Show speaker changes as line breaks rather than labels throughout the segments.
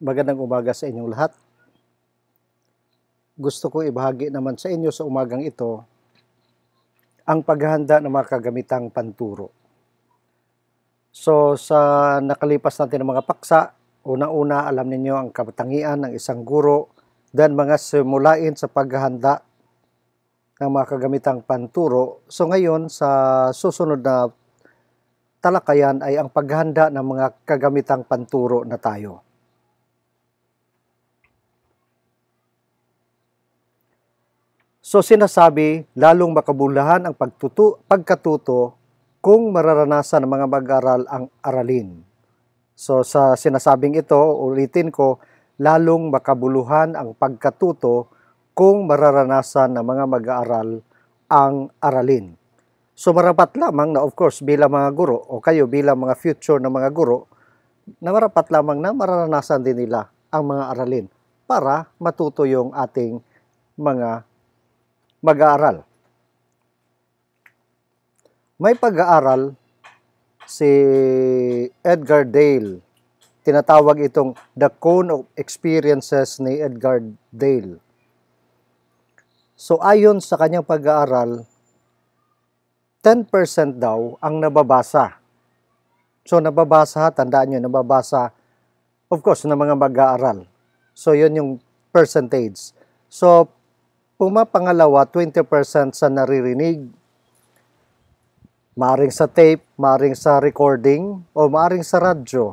Magandang umaga sa inyong lahat. Gusto ko ibahagi naman sa inyo sa umagang ito ang paghahanda ng mga kagamitang panturo. So sa nakalipas natin ng mga paksa, una-una alam ninyo ang kabatangian ng isang guro dan mga simulain sa paghahanda ng mga kagamitang panturo. So ngayon sa susunod na talakayan ay ang paghahanda ng mga kagamitang panturo na tayo. So sinasabi, lalong makabulahan ang pagtuto, pagkatuto kung mararanasan ng mga mag-aral ang aralin. So sa sinasabing ito, ulitin ko, lalong makabuluhan ang pagkatuto kung mararanasan ng mga mag-aaral ang aralin. So marapat lamang na of course bilang mga guro o kayo bilang mga future na mga guro, na marapat lamang na mararanasan din nila ang mga aralin para matuto yung ating mga mag-aaral. May pag-aaral si Edgar Dale. Tinatawag itong The Cone of Experiences ni Edgar Dale. So ayon sa kanyang pag-aaral, 10% daw ang nababasa. So nababasa, tandaan nyo, nababasa, of course, ng mga mag-aaral. So yun yung percentage. So Puma pangalawa, 20% sa naririnig. Maring sa tape, maring sa recording, o maring sa radyo.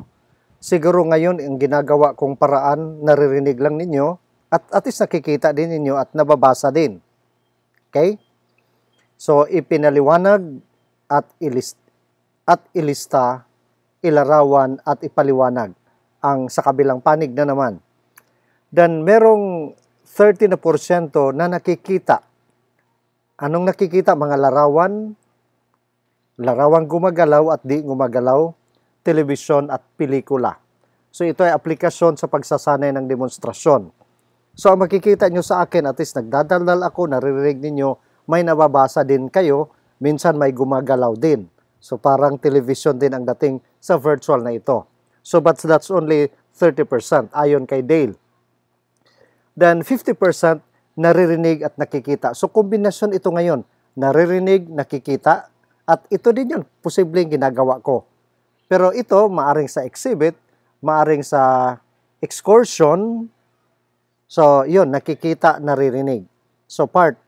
Siguro ngayon ang ginagawa kong paraan, naririnig lang ninyo at at least nakikita din ninyo at nababasa din. Okay? So, ipinaliwanag at ilist at ilista, ilarawan at ipaliwanag ang sa kabilang panig na naman. Then merong 30% na, nakikita. Anong nakikita? Mga larawan, larawang gumagalaw at di gumagalaw, television at pelikula. So ito ay aplikasyon sa pagsasanay ng demonstrasyon. So ang makikita nyo sa akin, at least nagdadaldal ako, naririnig ninyo, may nababasa din kayo, minsan may gumagalaw din. So parang television din ang dating sa virtual na ito. So but that's only 30% ayon kay Dale than 50% naririnig at nakikita. So kombinasyon ito ngayon, naririnig, nakikita, at ito din yun, posibleng ginagawa ko. Pero ito, maaring sa exhibit, maaring sa excursion, so yun, nakikita, naririnig. So part,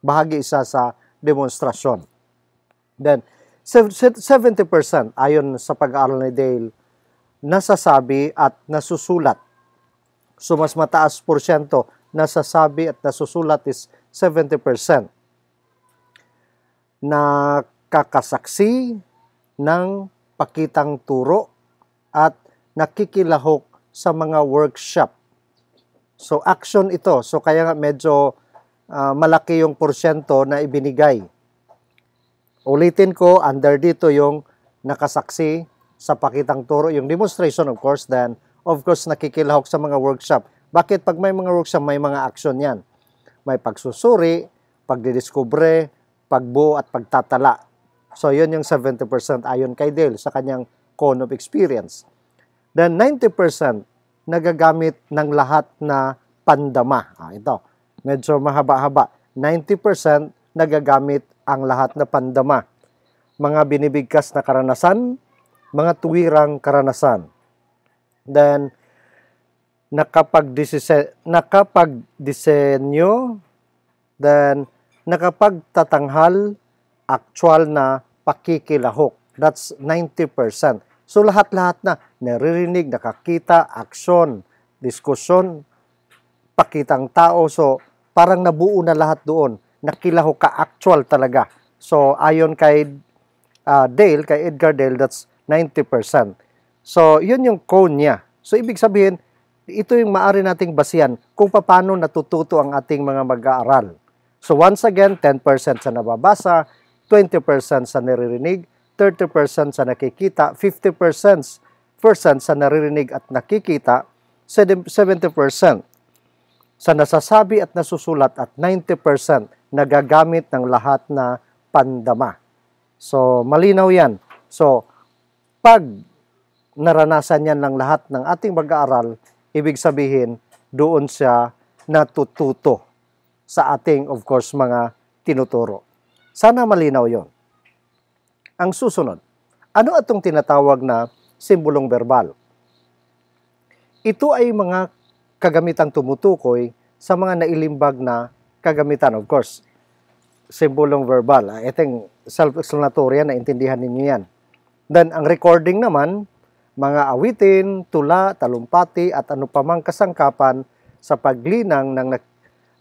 bahagi isa sa demonstrasyon. Then, 70% ayon sa pag-aaral ni Dale, nasasabi at nasusulat So mas mataas porsyento na nasasabi at nasusulat is 70% na kakasaksi ng pakitang turo at nakikilahok sa mga workshop. So action ito. So kaya nga medyo uh, malaki yung porsyento na ibinigay. Ulitin ko, under dito yung nakasaksi sa pakitang turo, yung demonstration of course, then of course, nakikilahok sa mga workshop. Bakit pag may mga workshop, may mga action yan? May pagsusuri, pagdidiskubre, pagbuo at pagtatala. So, yun yung 70% ayon kay Dale sa kanyang cone of experience. Then, 90% nagagamit ng lahat na pandama. Ah, ito, medyo mahaba-haba. 90% nagagamit ang lahat na pandama. Mga binibigkas na karanasan, mga tuwirang karanasan. Then, nakapag-disenyo, then nakapagtatanghal, actual na pakikilahok. That's 90%. So lahat-lahat na naririnig, nakakita, aksyon, diskusyon, pakitang tao. So parang nabuo na lahat doon. Nakilahok ka actual talaga. So ayon kay uh, Dale, kay Edgar Dale, that's 90%. So yun yung cone niya. So, ibig sabihin, ito yung maari nating basihan kung paano natututo ang ating mga mag-aaral. So, once again, 10% sa nababasa, 20% sa naririnig, 30% sa nakikita, 50% percent sa naririnig at nakikita, 70% sa nasasabi at nasusulat at 90% nagagamit ng lahat na pandama. So, malinaw yan. So, pag naranasan niya ng lahat ng ating mag-aaral, ibig sabihin, doon siya natututo sa ating, of course, mga tinuturo. Sana malinaw yon. Ang susunod, ano atong tinatawag na simbolong verbal? Ito ay mga kagamitang tumutukoy sa mga nailimbag na kagamitan, of course. Simbolong verbal. Ah, I self-explanatory na intindihan ninyo yan. Then, ang recording naman, mga awitin, tula, talumpati at ano pamang kasangkapan sa paglinang ng,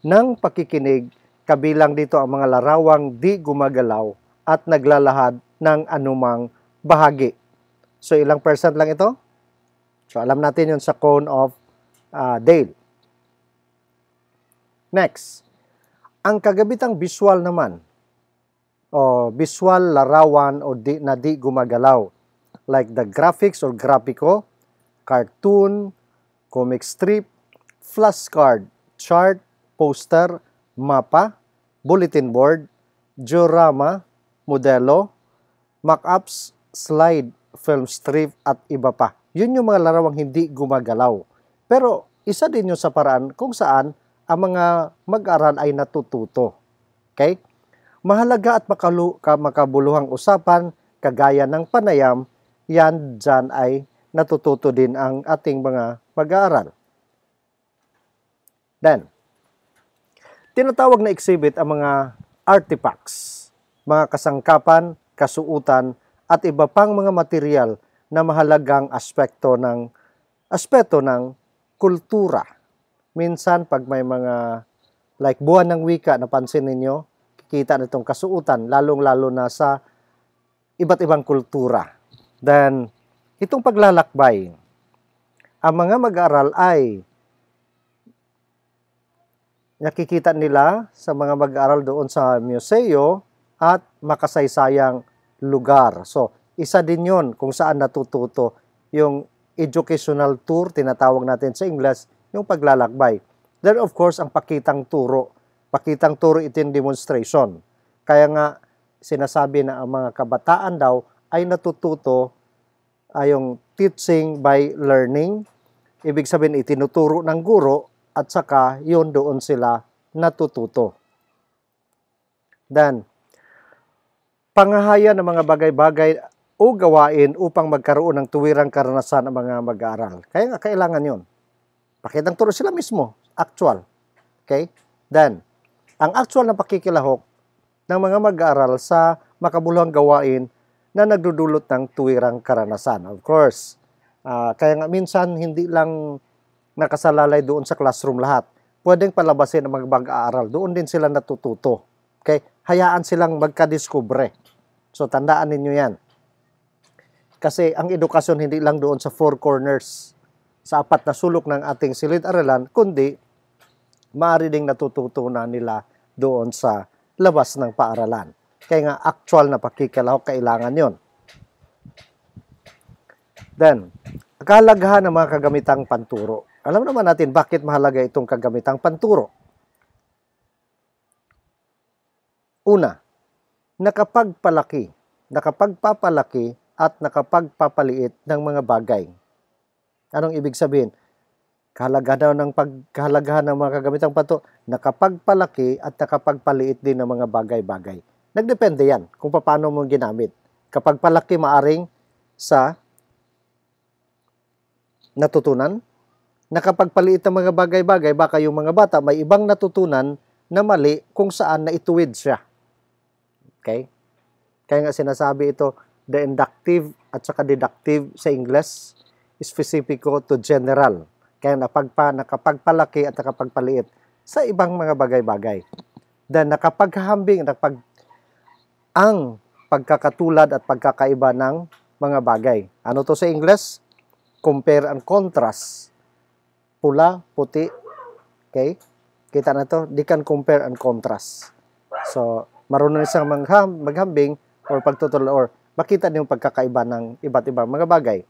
ng pakikinig kabilang dito ang mga larawang di gumagalaw at naglalahad ng anumang bahagi. So ilang percent lang ito? So alam natin yun sa cone of uh, Dale. Next, ang kagabitang visual naman o visual larawan o di, na di gumagalaw like the graphics or grafico, cartoon, comic strip, flashcard, chart, poster, mapa, bulletin board, diorama, modelo, mock-ups, slide, film strip, at iba pa. Yun yung mga larawang hindi gumagalaw. Pero isa din yung sa paraan kung saan ang mga mag-aral ay natututo. Okay? Mahalaga at makalu- makabuluhang usapan kagaya ng panayam yan dyan ay natututo din ang ating mga pag aaral Then, tinatawag na exhibit ang mga artifacts, mga kasangkapan, kasuutan, at iba pang mga material na mahalagang aspekto ng aspeto ng kultura. Minsan pag may mga like buwan ng wika napansin ninyo, kikita nitong kasuutan lalong-lalo na sa iba't ibang kultura. Then, itong paglalakbay, ang mga mag-aaral ay nakikita nila sa mga mag-aaral doon sa museo at makasaysayang lugar. So, isa din yon kung saan natututo yung educational tour, tinatawag natin sa Ingles, yung paglalakbay. Then, of course, ang pakitang turo. Pakitang turo, ito yung demonstration. Kaya nga, sinasabi na ang mga kabataan daw, ay natututo ay ah, yung teaching by learning. Ibig sabihin, itinuturo ng guro at saka yon doon sila natututo. Then, pangahaya ng mga bagay-bagay o gawain upang magkaroon ng tuwirang karanasan ang mga mag-aaral. Kaya nga, kailangan yon. Pakitang turo sila mismo, actual. Okay? Then, ang actual na pakikilahok ng mga mag-aaral sa makabuluhang gawain na nagdudulot ng tuwirang karanasan. Of course, uh, kaya nga minsan hindi lang nakasalalay doon sa classroom lahat. Pwedeng palabasin ang mga aaral Doon din sila natututo. Okay? Hayaan silang magkadiskubre. So, tandaan ninyo yan. Kasi ang edukasyon hindi lang doon sa four corners, sa apat na sulok ng ating silid-aralan, kundi maaari ding natututunan nila doon sa labas ng paaralan. Kaya nga, actual na pakikalaw, kailangan yon. Then, kahalagahan ng mga kagamitang panturo. Alam naman natin bakit mahalaga itong kagamitang panturo. Una, nakapagpalaki, nakapagpapalaki at nakapagpapaliit ng mga bagay. Anong ibig sabihin? Kahalagahan ng pagkahalagahan ng mga kagamitang panturo, nakapagpalaki at nakapagpaliit din ng mga bagay-bagay. Nagdepende yan kung paano mo ginamit. Kapag palaki maaring sa natutunan, na kapag paliit ang mga bagay-bagay, baka yung mga bata may ibang natutunan na mali kung saan na ituwid siya. Okay? Kaya nga sinasabi ito, the inductive at saka deductive sa English, specifico to general. Kaya napagpa, nakapagpalaki at nakapagpaliit sa ibang mga bagay-bagay. Then nakapagkahambing, nakapag ang pagkakatulad at pagkakaiba ng mga bagay. Ano to sa English? Compare and contrast. Pula, puti. Okay? Kita na to. They can compare and contrast. So, marunong isang magham, maghambing or pagtutulad or makita niyo pagkakaiba ng iba't ibang mga bagay.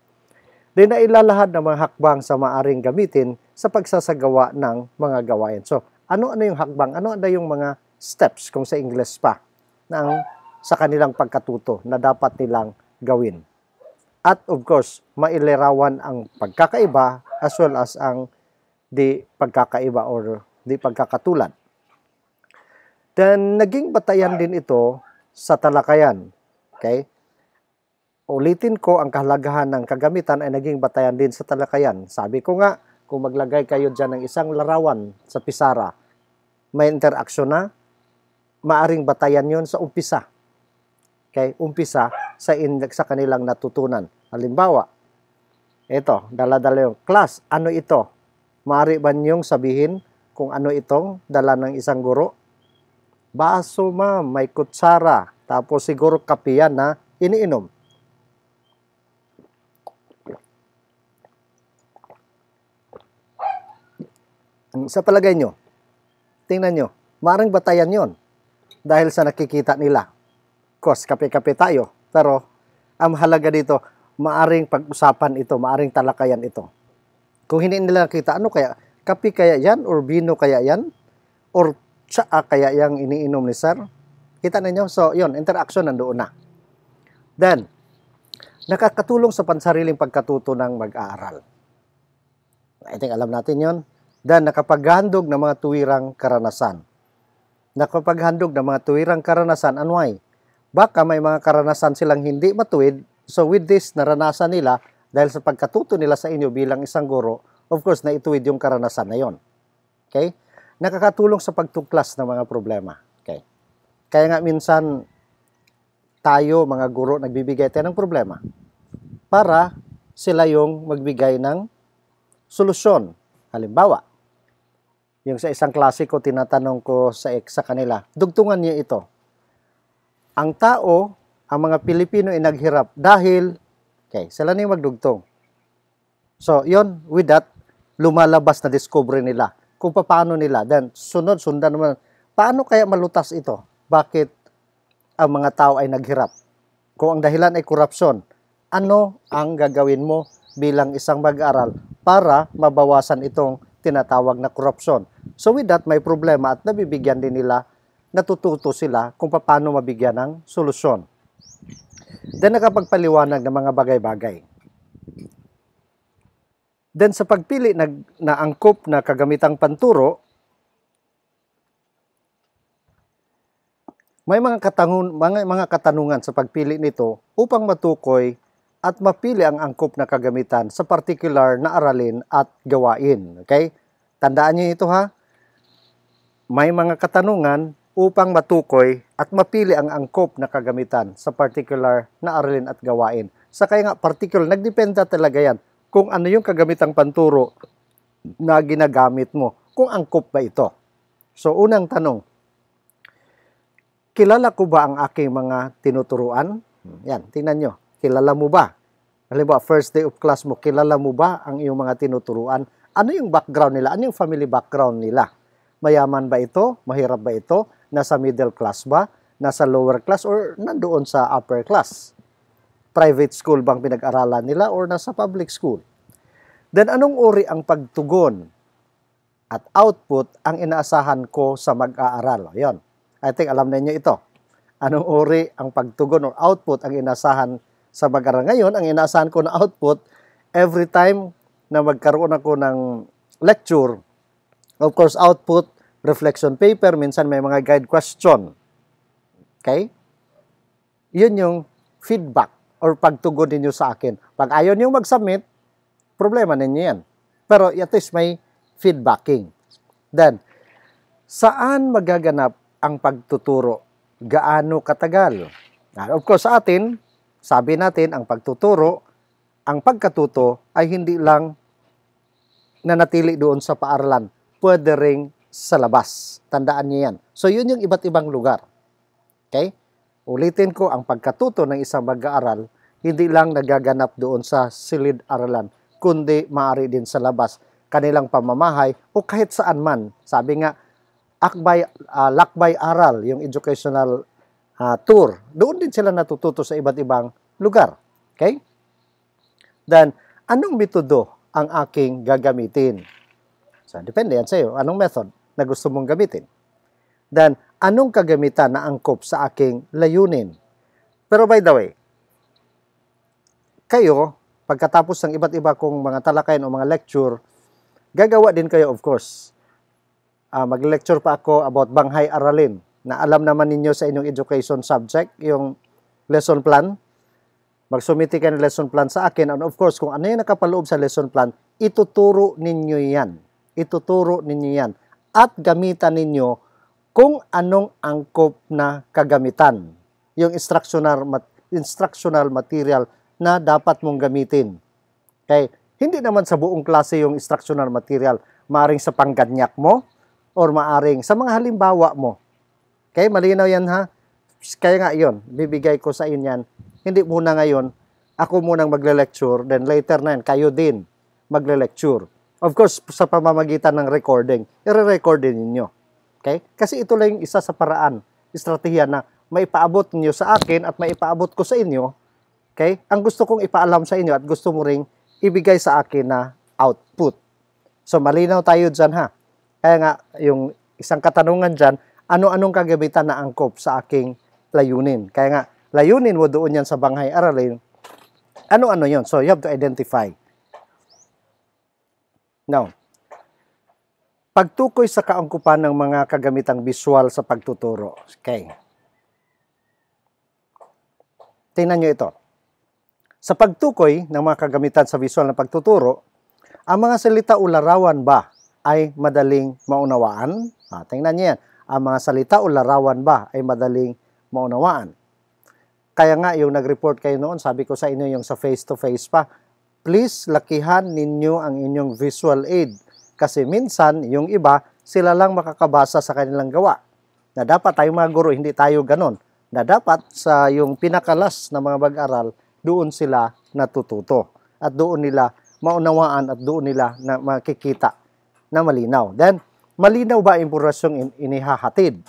Di na ilalahad ng mga hakbang sa maaring gamitin sa pagsasagawa ng mga gawain. So, ano-ano yung hakbang? Ano na yung mga steps kung sa English pa ng sa kanilang pagkatuto na dapat nilang gawin. At of course, mailirawan ang pagkakaiba as well as ang di pagkakaiba or di pagkakatulad. Then, naging batayan din ito sa talakayan. Okay? Ulitin ko, ang kahalagahan ng kagamitan ay naging batayan din sa talakayan. Sabi ko nga, kung maglagay kayo dyan ng isang larawan sa pisara, may interaksyon na, maaring batayan yon sa umpisa kay umpisa sa in, sa kanilang natutunan. Halimbawa, ito, dala-dala yung class, ano ito? Maari ba niyong sabihin kung ano itong dala ng isang guro? Baso ma, may kutsara, tapos siguro kape yan na iniinom. Sa palagay nyo, tingnan nyo, maring batayan yon dahil sa nakikita nila course, kape-kape tayo. Pero, ang halaga dito, maaring pag-usapan ito, maaring talakayan ito. Kung hindi nila nakita, ano kaya? Kape kaya yan? Or vino kaya yan? Or tsaa kaya yang iniinom ni sir? Kita ninyo? So, yon interaction nandoon na. Then, nakakatulong sa pansariling pagkatuto ng mag-aaral. I think alam natin yon. Then, nakapaghandog ng mga tuwirang karanasan. Nakapaghandog ng mga tuwirang karanasan, and why? Baka may mga karanasan silang hindi matuwid. So with this, naranasan nila dahil sa pagkatuto nila sa inyo bilang isang guro, of course, naituwid yung karanasan na yon. Okay? Nakakatulong sa pagtuklas ng mga problema. Okay? Kaya nga minsan, tayo mga guro, nagbibigay tayo ng problema para sila yung magbigay ng solusyon. Halimbawa, yung sa isang klase ko, tinatanong ko sa, sa kanila, dugtungan niyo ito ang tao, ang mga Pilipino ay naghirap dahil okay, sila na yung magdugtong. So, yon with that, lumalabas na discovery nila kung paano nila. Then, sunod, sundan naman. Paano kaya malutas ito? Bakit ang mga tao ay naghirap? Kung ang dahilan ay corruption, ano ang gagawin mo bilang isang mag-aral para mabawasan itong tinatawag na corruption? So with that, may problema at nabibigyan din nila natututo sila kung paano mabigyan ng solusyon. Then nakapagpaliwanag ng mga bagay-bagay. Then sa pagpili na, na angkop na kagamitang panturo, may mga, katangun, mga, mga katanungan sa pagpili nito upang matukoy at mapili ang angkop na kagamitan sa particular na aralin at gawain. Okay? Tandaan niyo ito ha. May mga katanungan upang matukoy at mapili ang angkop na kagamitan sa particular na aralin at gawain. Sa kaya nga, particular, nagdepende talaga yan kung ano yung kagamitang panturo na ginagamit mo, kung angkop ba ito. So, unang tanong, kilala ko ba ang aking mga tinuturuan? Yan, tingnan nyo, kilala mo ba? Halimbawa, first day of class mo, kilala mo ba ang iyong mga tinuturuan? Ano yung background nila? Ano yung family background nila? Mayaman ba ito? Mahirap ba ito? Nasa middle class ba? Nasa lower class or nandoon sa upper class? Private school bang pinag-aralan nila or nasa public school? Then anong uri ang pagtugon at output ang inaasahan ko sa mag-aaral? Yon. I think alam na niyo ito. Anong uri ang pagtugon or output ang inaasahan sa mag-aaral? Ngayon, ang inaasahan ko na output, every time na magkaroon ako ng lecture, of course, output reflection paper, minsan may mga guide question. Okay? Yun yung feedback or pagtugon ninyo sa akin. Pag ayaw niyo mag-submit, problema ninyo yan. Pero at least may feedbacking. Then, saan magaganap ang pagtuturo? Gaano katagal? of course, sa atin, sabi natin, ang pagtuturo, ang pagkatuto ay hindi lang nanatili doon sa paaralan. Pwede ring sa labas. Tandaan niyo yan. So, yun yung iba't ibang lugar. Okay? Ulitin ko, ang pagkatuto ng isang mag-aaral, hindi lang nagaganap doon sa silid-aralan, kundi maaari din sa labas, kanilang pamamahay, o kahit saan man. Sabi nga, akbay, uh, lakbay aral, yung educational uh, tour. Doon din sila natututo sa iba't ibang lugar. Okay? Then, anong metodo ang aking gagamitin? basta. Depende yan sa iyo. Anong method na gusto mong gamitin? Then, anong kagamitan na angkop sa aking layunin? Pero by the way, kayo, pagkatapos ng iba't iba kong mga talakayan o mga lecture, gagawa din kayo of course. Uh, Mag-lecture pa ako about banghay aralin na alam naman ninyo sa inyong education subject, yung lesson plan. Magsumiti kayo ng lesson plan sa akin. And of course, kung ano yung nakapaloob sa lesson plan, ituturo ninyo yan ituturo ninyo yan at gamitan ninyo kung anong angkop na kagamitan. Yung instructional, instructional material na dapat mong gamitin. Okay? Hindi naman sa buong klase yung instructional material. Maaring sa pangganyak mo or maaring sa mga halimbawa mo. Okay? Malinaw yan ha? Kaya nga yon bibigay ko sa inyo yan. Hindi muna ngayon, ako munang magle-lecture, then later na yan, kayo din magle-lecture. Of course, sa pamamagitan ng recording, i-record din ninyo. Okay? Kasi ito lang yung isa sa paraan, estratehiya na maipaabot niyo sa akin at maipaabot ko sa inyo. Okay? Ang gusto kong ipaalam sa inyo at gusto mo ring ibigay sa akin na output. So, malinaw tayo dyan ha. Kaya nga, yung isang katanungan dyan, ano-anong kagabitan na angkop sa aking layunin? Kaya nga, layunin mo doon yan sa banghay aralin. Ano-ano yon So, you have to identify. Now, pagtukoy sa kaangkupan ng mga kagamitang visual sa pagtuturo. Okay. Tingnan nyo ito. Sa pagtukoy ng mga kagamitan sa visual na pagtuturo, ang mga salita o larawan ba ay madaling maunawaan? Ah, tingnan nyo yan. Ang mga salita o larawan ba ay madaling maunawaan? Kaya nga, yung nag-report kayo noon, sabi ko sa inyo yung sa face-to-face -face pa, please lakihan ninyo ang inyong visual aid kasi minsan yung iba sila lang makakabasa sa kanilang gawa. Na dapat tayo mga guro, hindi tayo ganon. Na dapat sa yung pinakalas ng mga mag-aral, doon sila natututo. At doon nila maunawaan at doon nila na makikita na malinaw. Then, malinaw ba impormasyong in inihahatid?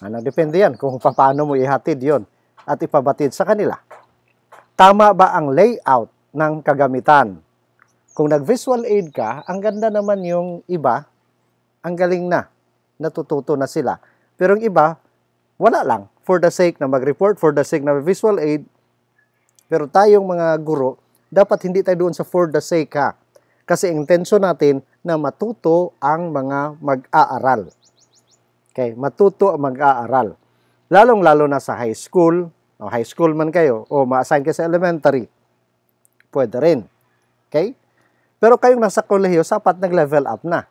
Ano, ah, depende yan kung paano mo ihatid yon at ipabatid sa kanila. Tama ba ang layout ng kagamitan. Kung nag-visual aid ka, ang ganda naman yung iba, ang galing na, natututo na sila. Pero yung iba, wala lang. For the sake na mag-report, for the sake na visual aid. Pero tayong mga guro, dapat hindi tayo doon sa for the sake ha. Kasi intention natin na matuto ang mga mag-aaral. Okay, matuto ang mag-aaral. Lalong-lalo na sa high school, o high school man kayo, o ma-assign ka sa elementary, pwede rin. Okay? Pero kayong nasa kolehiyo, sapat nag-level up na.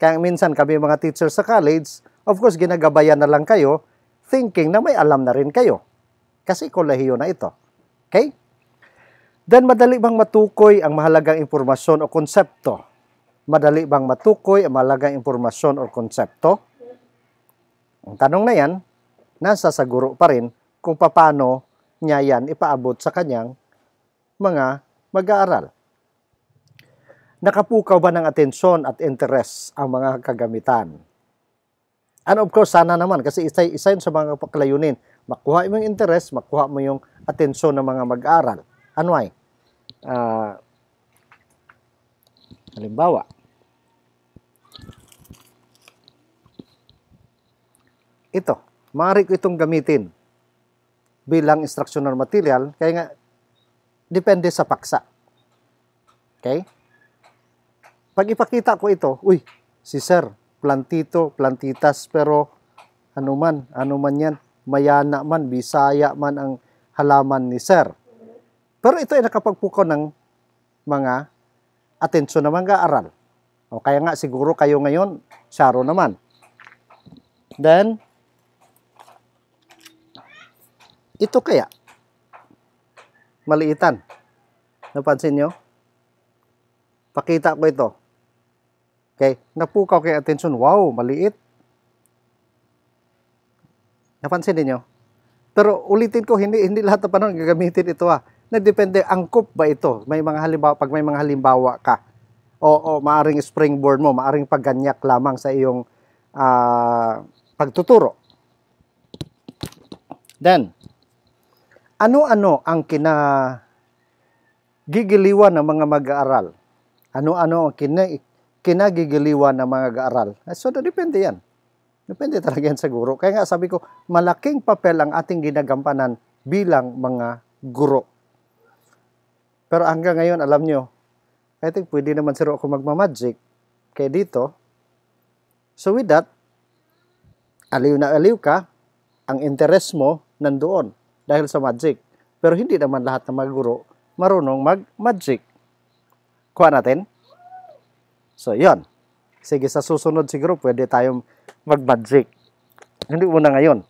Kaya minsan kami mga teachers sa college, of course, ginagabayan na lang kayo, thinking na may alam na rin kayo. Kasi kolehiyo na ito. Okay? Then, madali bang matukoy ang mahalagang impormasyon o konsepto? Madali bang matukoy ang mahalagang impormasyon o konsepto? Ang tanong na yan, nasa sa guro pa rin kung paano niya yan ipaabot sa kanyang mga mag-aaral. Nakapukaw ba ng atensyon at interest ang mga kagamitan? And of course, sana naman kasi isa, isa yun sa mga paglayunin. Makuha mo yung interest, makuha mo yung atensyon ng mga mag-aaral. Ano ay? Uh, halimbawa, ito, maaari ko itong gamitin bilang instructional material. Kaya nga, depende sa paksa. Okay? Pag ipakita ko ito, uy, si sir, plantito, plantitas, pero ano man, ano man yan, mayana man, bisaya man ang halaman ni sir. Pero ito ay nakapagpukaw ng mga atensyon na mga aral. O kaya nga siguro kayo ngayon, saro naman. Then, ito kaya, maliitan. Napansin nyo? Pakita ko ito. Okay, napukaw kay attention. Wow, maliit. Napansin niyo? Pero ulitin ko, hindi, hindi lahat na panahon gagamitin ito ah. Nagdepende, angkop ba ito? May mga halimbawa, pag may mga halimbawa ka, o, o maaring springboard mo, maaring pagganyak lamang sa iyong uh, pagtuturo. Then, ano-ano ang kina gigiliwan ng mga mag-aaral? Ano-ano ang kina, kinagigiliwan ng mga mag-aaral? Eh, so, depende yan. Depende talaga yan sa guro. Kaya nga sabi ko, malaking papel ang ating ginagampanan bilang mga guro. Pero hanggang ngayon, alam nyo, I think pwede naman siro ako magmamagic. kay dito, so with that, aliw na aliw ka, ang interes mo nandoon dahil sa magic. Pero hindi naman lahat ng mga guro marunong mag-magic. Kuha natin. So, yon. Sige, sa susunod siguro pwede tayong mag-magic. Hindi muna ngayon.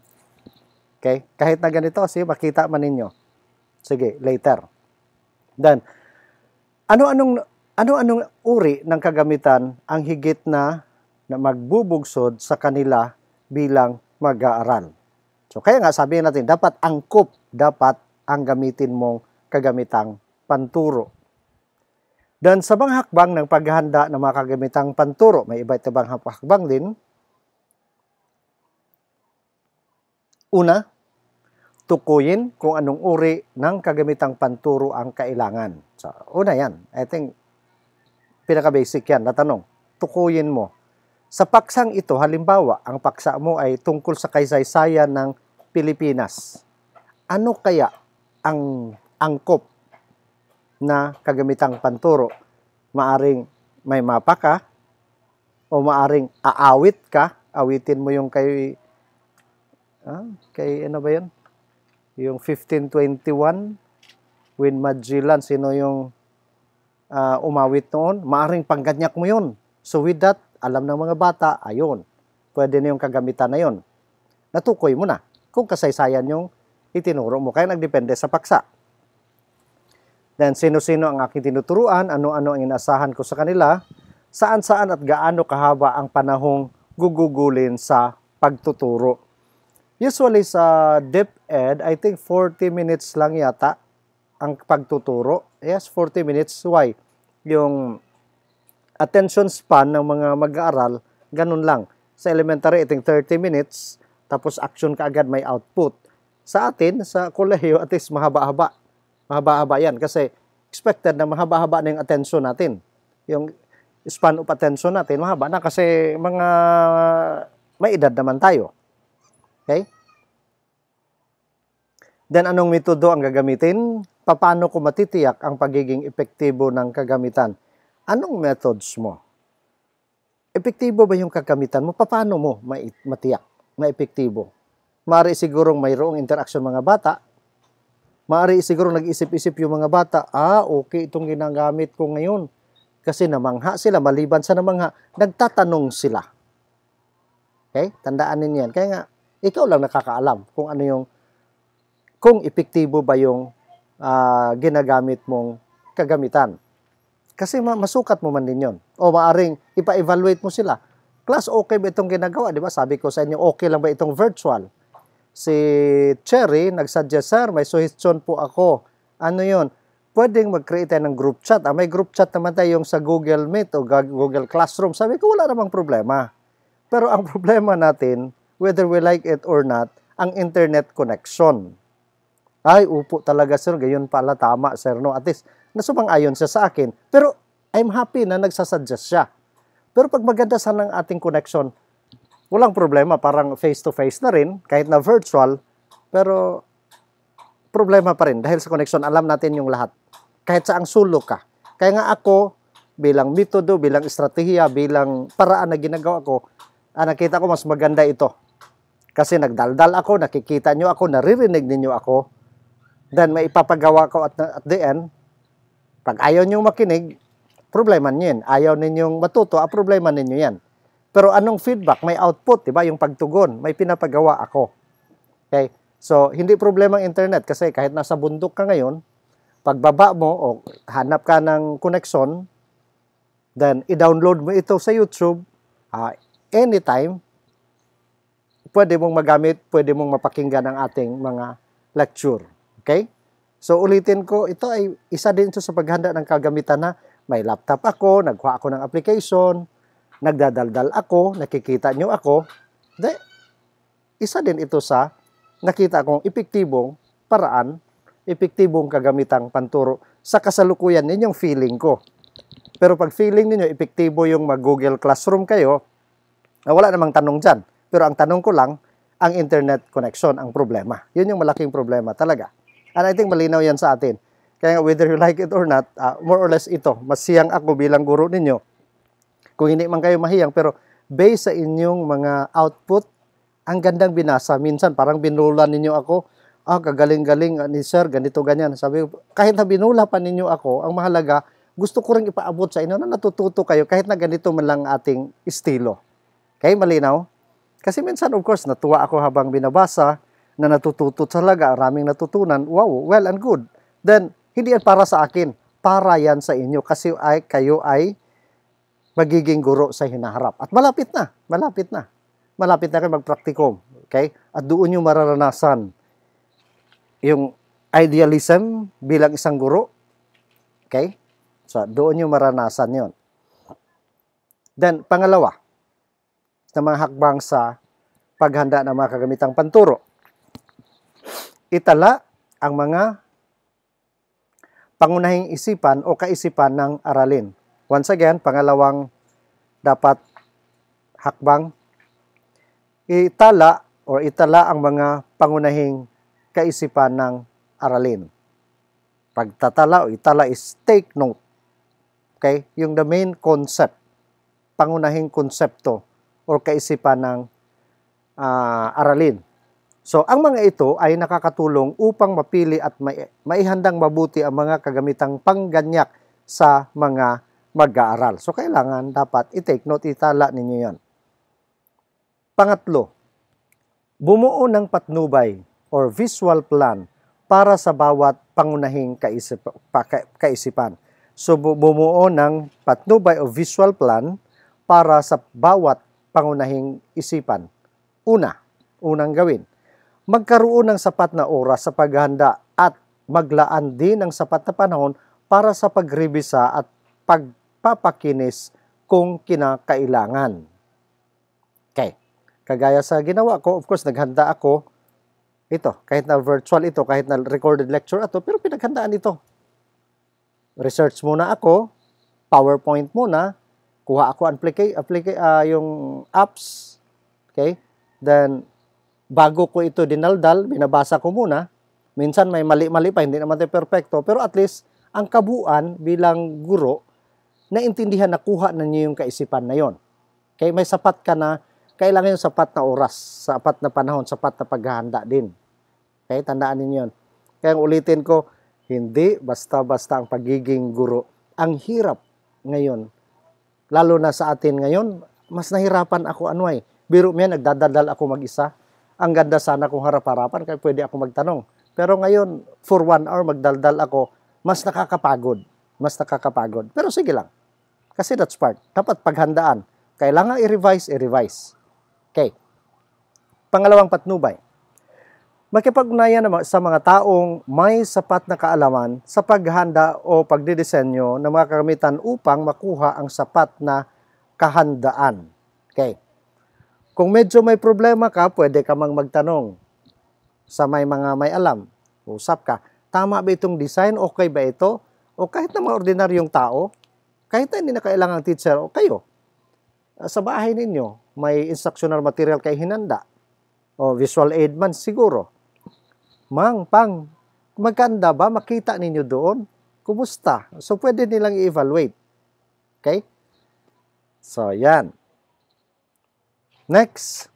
Okay? Kahit na ganito, sige, makita man ninyo. Sige, later. Then, ano-anong ano-anong uri ng kagamitan ang higit na na magbubugsod sa kanila bilang mag-aaral? So kaya nga sabihin natin, dapat angkop, dapat ang gamitin mong kagamitang panturo. Dan sa mga hakbang ng paghahanda ng mga kagamitang panturo, may iba't ibang hakbang din. Una, tukuyin kung anong uri ng kagamitang panturo ang kailangan. So, una yan. I think, pinaka-basic yan na tanong. Tukuyin mo sa paksang ito, halimbawa, ang paksa mo ay tungkol sa kaysaysayan ng Pilipinas. Ano kaya ang angkop na kagamitang panturo? Maaring may mapa ka o maaring aawit ka. Awitin mo yung kay ah, kay ano ba 'yon? Yung 1521 when Magellan sino yung uh, umawit noon? Maaring pangganyak mo yun. So with that alam ng mga bata, ayon, pwede na yung kagamitan na yon. Natukoy mo na kung kasaysayan yung itinuro mo. Kaya nagdepende sa paksa. Then, sino-sino ang aking tinuturuan, ano-ano ang inasahan ko sa kanila, saan-saan at gaano kahaba ang panahong gugugulin sa pagtuturo. Usually sa DepEd, I think 40 minutes lang yata ang pagtuturo. Yes, 40 minutes. Why? Yung attention span ng mga mag-aaral, ganun lang. Sa elementary, iting 30 minutes, tapos action kaagad may output. Sa atin, sa kolehiyo, at least mahaba-haba. Mahaba-haba yan kasi expected na mahaba-haba na yung attention natin. Yung span of attention natin, mahaba na kasi mga may edad naman tayo. Okay? Then anong metodo ang gagamitin? Paano ko matitiyak ang pagiging epektibo ng kagamitan? Anong methods mo? Epektibo ba yung kagamitan mo? Paano mo matiyak na epektibo? Maari sigurong mayroong interaction mga bata. Maari sigurong nag-isip-isip yung mga bata, ah, okay, itong ginagamit ko ngayon. Kasi namangha sila, maliban sa namangha, nagtatanong sila. Okay? Tandaan ninyo yan. Kaya nga, ikaw lang nakakaalam kung ano yung, kung epektibo ba yung uh, ginagamit mong kagamitan. Kasi masukat mo man din yon. O maaring ipa-evaluate mo sila. Class, okay ba itong ginagawa? Di ba? Sabi ko sa inyo, okay lang ba itong virtual? Si Cherry nagsuggest, sir, may suggestion po ako. Ano yon? Pwedeng mag-create ng group chat. Ah, may group chat naman tayo sa Google Meet o Google Classroom. Sabi ko, wala namang problema. Pero ang problema natin, whether we like it or not, ang internet connection. Ay, upo talaga sir, gayon pala tama sir, no? At least, na sumang-ayon siya sa akin. Pero I'm happy na nagsasuggest siya. Pero pag maganda sana ang ating connection, walang problema, parang face-to-face -face na rin, kahit na virtual, pero problema pa rin dahil sa connection, alam natin yung lahat. Kahit sa ang sulok ka. Kaya nga ako, bilang metodo, bilang estratehiya, bilang paraan na ginagawa ko, ah, nakita ko mas maganda ito. Kasi nagdaldal ako, nakikita nyo ako, naririnig ninyo ako, then may ipapagawa ko at, at the end, pag ayaw niyong makinig, problema niyo yan. Ayaw ninyong matuto, a ah, problema ninyo yan. Pero anong feedback? May output, di ba? Yung pagtugon, may pinapagawa ako. Okay? So, hindi problema ang internet kasi kahit nasa bundok ka ngayon, pagbaba mo o hanap ka ng connection, then i-download mo ito sa YouTube uh, anytime, pwede mong magamit, pwede mong mapakinggan ang ating mga lecture. Okay? So ulitin ko, ito ay isa din ito sa paghanda ng kagamitan na may laptop ako, nagkuha ako ng application, nagdadaldal ako, nakikita nyo ako. De, isa din ito sa nakita kong epektibong paraan, epektibong kagamitang panturo sa kasalukuyan ninyong feeling ko. Pero pag feeling ninyo epektibo yung mag-Google Classroom kayo, ah, wala namang tanong dyan. Pero ang tanong ko lang, ang internet connection ang problema. Yun yung malaking problema talaga. And I think malinaw yan sa atin. Kaya nga, whether you like it or not, uh, more or less ito, masiyang ako bilang guro ninyo. Kung hindi man kayo mahiyang, pero based sa inyong mga output, ang gandang binasa. Minsan, parang binula ninyo ako, ah, oh, kagaling-galing ah, ni sir, ganito, ganyan. Sabi ko, kahit na binula pa ninyo ako, ang mahalaga, gusto ko rin ipaabot sa inyo na natututo kayo kahit na ganito man lang ating estilo. Okay, malinaw? Kasi minsan, of course, natuwa ako habang binabasa, na natututo talaga, maraming natutunan, wow, well and good. Then, hindi yan para sa akin, para yan sa inyo kasi ay, kayo ay magiging guro sa hinaharap. At malapit na, malapit na. Malapit na kayo magpraktikum. Okay? At doon yung mararanasan yung idealism bilang isang guro. Okay? So, doon yung maranasan yon. Then, pangalawa, na mga hakbang sa paghanda ng mga kagamitang panturo itala ang mga pangunahing isipan o kaisipan ng aralin. Once again, pangalawang dapat hakbang itala or itala ang mga pangunahing kaisipan ng aralin. Pagtatala o itala is take note. Okay? Yung the main concept, pangunahing konsepto or kaisipan ng uh, aralin. So, ang mga ito ay nakakatulong upang mapili at maihandang mabuti ang mga kagamitang pangganyak sa mga mag-aaral. So, kailangan dapat i-take note, itala ninyo yan. Pangatlo, bumuo ng patnubay or visual plan para sa bawat pangunahing kaisip, pa, ka, kaisipan. So, bumuo ng patnubay o visual plan para sa bawat pangunahing isipan. Una, unang gawin magkaroon ng sapat na oras sa paghanda at maglaan din ng sapat na panahon para sa pagrebisa at pagpapakinis kung kinakailangan. Okay. Kagaya sa ginawa ko, of course, naghanda ako ito, kahit na virtual ito, kahit na recorded lecture ito, pero pinaghandaan ito. Research muna ako, PowerPoint muna, kuha ako applica, applica, uh, ah, yung apps, okay? Then, bago ko ito dinaldal, binabasa ko muna. Minsan may mali-mali pa, hindi naman tayo perfecto. Pero at least, ang kabuuan bilang guro, naintindihan na kuha na niyo yung kaisipan na yon. Kaya may sapat ka na, kailangan yung sapat na oras, sapat na panahon, sapat na paghahanda din. Okay, tandaan ninyo yun. Kaya ulitin ko, hindi basta-basta ang pagiging guro. Ang hirap ngayon, lalo na sa atin ngayon, mas nahirapan ako anway. Eh. Biro mo nagdadadal ako mag-isa ang ganda sana kung harap-harapan kaya pwede ako magtanong. Pero ngayon, for one hour magdaldal ako, mas nakakapagod. Mas nakakapagod. Pero sige lang. Kasi that's part. Dapat paghandaan. Kailangan i-revise, i-revise. Okay. Pangalawang patnubay. Makipag-unayan sa mga taong may sapat na kaalaman sa paghanda o pagdidisenyo ng mga kagamitan upang makuha ang sapat na kahandaan. Okay. Kung medyo may problema ka, pwede ka mang magtanong sa may mga may alam. Usap ka, tama ba itong design? Okay ba ito? O kahit na mga ordinaryong tao, kahit na hindi na kailangang teacher o kayo, oh. ah, sa bahay ninyo, may instructional material kay hinanda. O visual aid man siguro. Mang, pang, maganda ba? Makita ninyo doon? Kumusta? So, pwede nilang i-evaluate. Okay? So, yan. Next,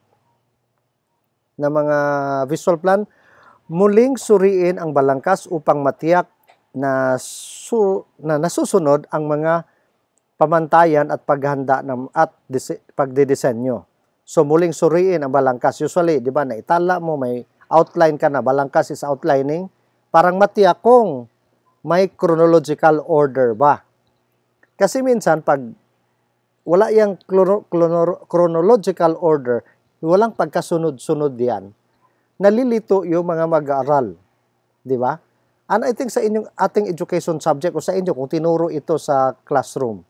na mga visual plan, muling suriin ang balangkas upang matiyak na, su, na nasusunod ang mga pamantayan at paghanda ng, at pagdidisenyo. So muling suriin ang balangkas. Usually, di ba, naitala mo, may outline ka na, balangkas is outlining, parang matiyak kung may chronological order ba. Kasi minsan, pag wala yang chronological order, walang pagkasunod-sunod yan. Nalilito yung mga mag-aaral, di ba? And I think sa inyong ating education subject o sa inyo kung tinuro ito sa classroom,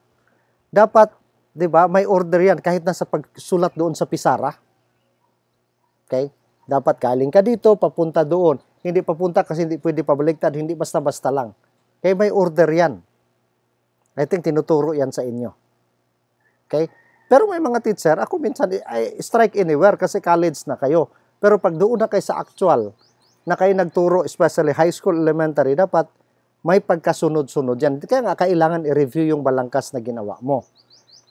dapat, di ba, may order yan kahit nasa pagsulat doon sa pisara. Okay? Dapat galing ka dito, papunta doon. Hindi papunta kasi hindi pwede pabaliktad, hindi basta-basta lang. Kaya may order yan. I think tinuturo yan sa inyo. Okay? Pero may mga teacher, ako minsan, eh, I strike anywhere kasi college na kayo. Pero pag doon na kayo sa actual, na kayo nagturo, especially high school, elementary, dapat may pagkasunod-sunod yan. Kaya nga, kailangan i-review yung balangkas na ginawa mo.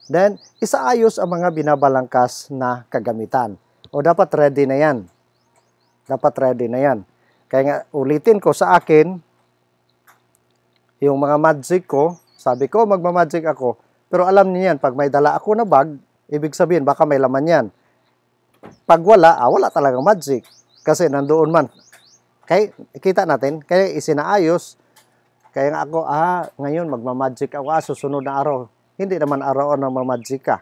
Then, isaayos ang mga binabalangkas na kagamitan. O dapat ready na yan. Dapat ready na yan. Kaya nga, ulitin ko sa akin, yung mga magic ko, sabi ko, magmamagic ako, pero alam niyo yan, pag may dala ako na bag, ibig sabihin baka may laman yan. Pag wala, ah, wala talagang magic. Kasi nandoon man. Kaya, kita natin. Kaya isinaayos. Kaya nga ako, ah, ngayon magmamagic ako. Ah, susunod na araw. Hindi naman araw na mamagic ka. Ah.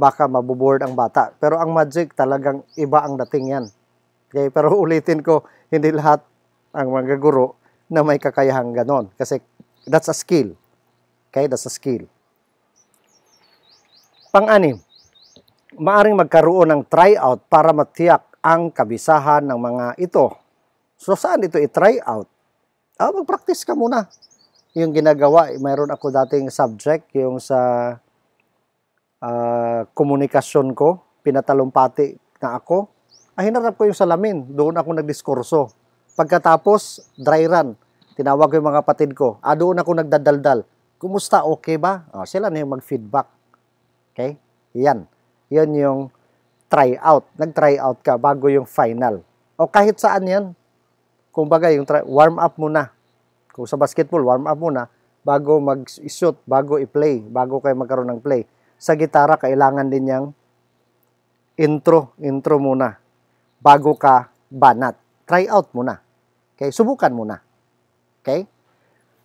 Baka mabuboard ang bata. Pero ang magic talagang iba ang dating yan. Okay, pero ulitin ko, hindi lahat ang mga guro na may kakayahan ganon. Kasi that's a skill. Okay, that's a skill. Pang-anim, maaring magkaroon ng tryout para matiyak ang kabisahan ng mga ito. So saan ito i-try out? Ah, mag-practice ka muna. Yung ginagawa, mayroon ako dating subject, yung sa uh, komunikasyon ko, pinatalumpati na ako. Ah, hinarap ko yung salamin, doon ako nagdiskurso. Pagkatapos, dry run. Tinawag ko yung mga patid ko. Ah, doon ako nagdadaldal. Kumusta? Okay ba? Ah, sila na yung mag-feedback. Okay? Yan. Yan yung try out. Nag-try out ka bago yung final. O kahit saan yan. Kung bagay, yung try, warm up muna. Kung sa basketball, warm up muna bago mag-shoot, bago i-play, bago kayo magkaroon ng play. Sa gitara, kailangan din yang intro, intro muna bago ka banat. Try out muna. Okay? Subukan muna. Okay?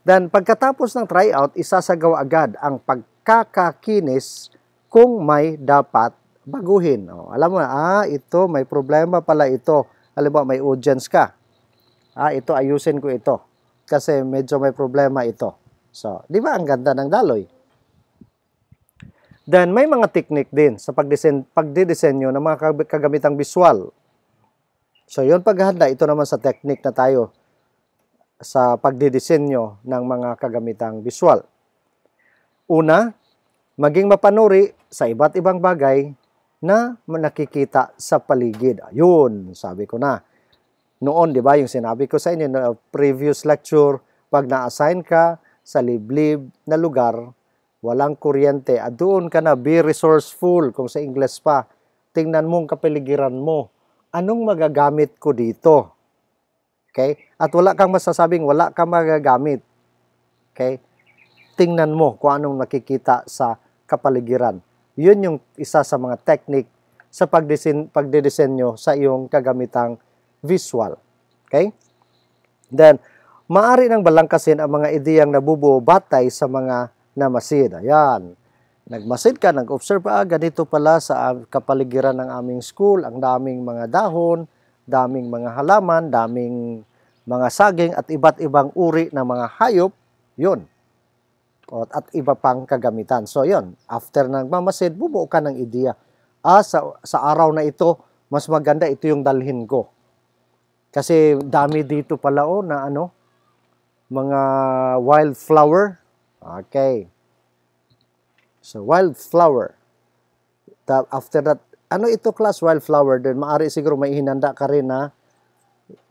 Then, pagkatapos ng tryout, isasagawa agad ang pagkakakinis kung may dapat baguhin. O, oh, alam mo na, ah, ito, may problema pala ito. Alam mo, may audience ka. Ah, ito, ayusin ko ito. Kasi medyo may problema ito. So, di ba ang ganda ng daloy? Then, may mga technique din sa pagdisen pagdidisenyo ng mga kagamitang visual. So, yun paghahanda, ito naman sa technique na tayo sa pagdidisenyo ng mga kagamitang visual. Una, maging mapanuri sa iba't ibang bagay na nakikita sa paligid. Ayun, sabi ko na. Noon, di ba, yung sinabi ko sa inyo na previous lecture, pag na-assign ka sa liblib na lugar, walang kuryente, at doon ka na, be resourceful, kung sa Ingles pa, tingnan mo ang kapaligiran mo. Anong magagamit ko dito? Okay? At wala kang masasabing wala kang magagamit. Okay? tingnan mo kung anong nakikita sa kapaligiran. Yun yung isa sa mga technique sa pagdesin, pagdedesenyo sa iyong kagamitang visual. Okay? Then, maari ng balangkasin ang mga ideyang nabubuo batay sa mga namasid. Ayan. Nagmasid ka, nag-observe, ah, ganito pala sa ah, kapaligiran ng aming school, ang daming mga dahon, daming mga halaman, daming mga saging at iba't ibang uri ng mga hayop. Yun at iba pang kagamitan. So yon, after nagmamasid, bubuo ka ng ideya. Ah, sa, sa araw na ito, mas maganda ito yung dalhin ko. Kasi dami dito pala oh na ano, mga wildflower. Okay. So wildflower. The, after that, ano ito class wildflower din? Maari siguro may hinanda ka rin na